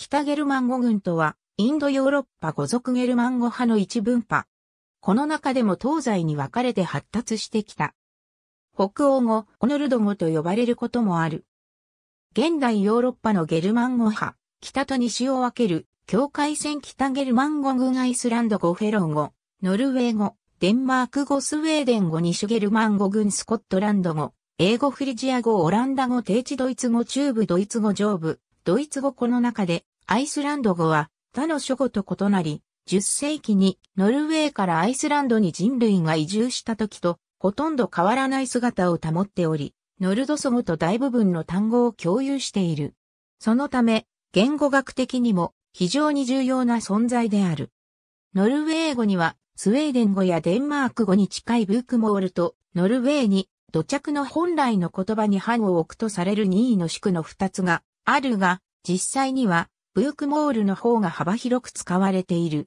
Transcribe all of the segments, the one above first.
北ゲルマン語群とは、インドヨーロッパ語族ゲルマン語派の一分派。この中でも東西に分かれて発達してきた。北欧語、オノルド語と呼ばれることもある。現代ヨーロッパのゲルマン語派、北と西を分ける、境界線北ゲルマン語群アイスランド語フェロー語、ノルウェー語、デンマーク語スウェーデン語西ゲルマン語群スコットランド語、英語フリジア語オランダ語低地ドイツ語中部ドイツ語上部ドイツ語この中で、アイスランド語は他の諸語と異なり、10世紀にノルウェーからアイスランドに人類が移住した時とほとんど変わらない姿を保っており、ノルドソ語と大部分の単語を共有している。そのため、言語学的にも非常に重要な存在である。ノルウェー語にはスウェーデン語やデンマーク語に近いブークモールとノルウェーに土着の本来の言葉に範を置くとされる任意の宿の二つがあるが、実際には、ブークモールの方が幅広く使われている。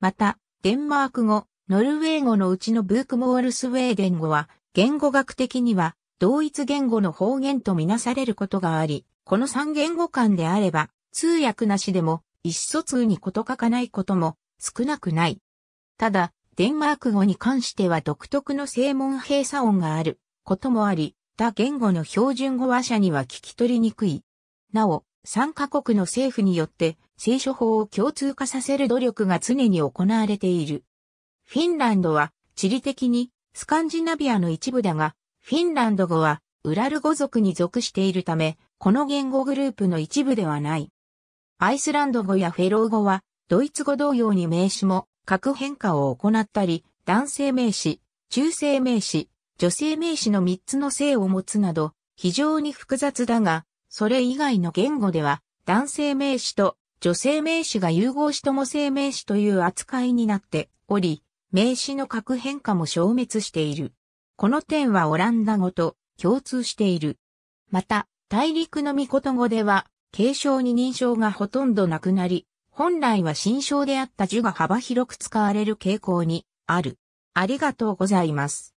また、デンマーク語、ノルウェー語のうちのブークモールスウェーデン語は、言語学的には、同一言語の方言とみなされることがあり、この三言語間であれば、通訳なしでも、意思疎通にこと書かないことも少なくない。ただ、デンマーク語に関しては独特の正門閉鎖音があることもあり、他言語の標準語話者には聞き取りにくい。なお、参カ国の政府によって聖書法を共通化させる努力が常に行われている。フィンランドは地理的にスカンジナビアの一部だが、フィンランド語はウラル語族に属しているため、この言語グループの一部ではない。アイスランド語やフェロー語は、ドイツ語同様に名詞も核変化を行ったり、男性名詞、中性名詞、女性名詞の3つの性を持つなど、非常に複雑だが、それ以外の言語では、男性名詞と女性名詞が融合しとも性名詞という扱いになっており、名詞の核変化も消滅している。この点はオランダ語と共通している。また、大陸の御事語では、継承に認証がほとんどなくなり、本来は新章であった樹が幅広く使われる傾向にある。ありがとうございます。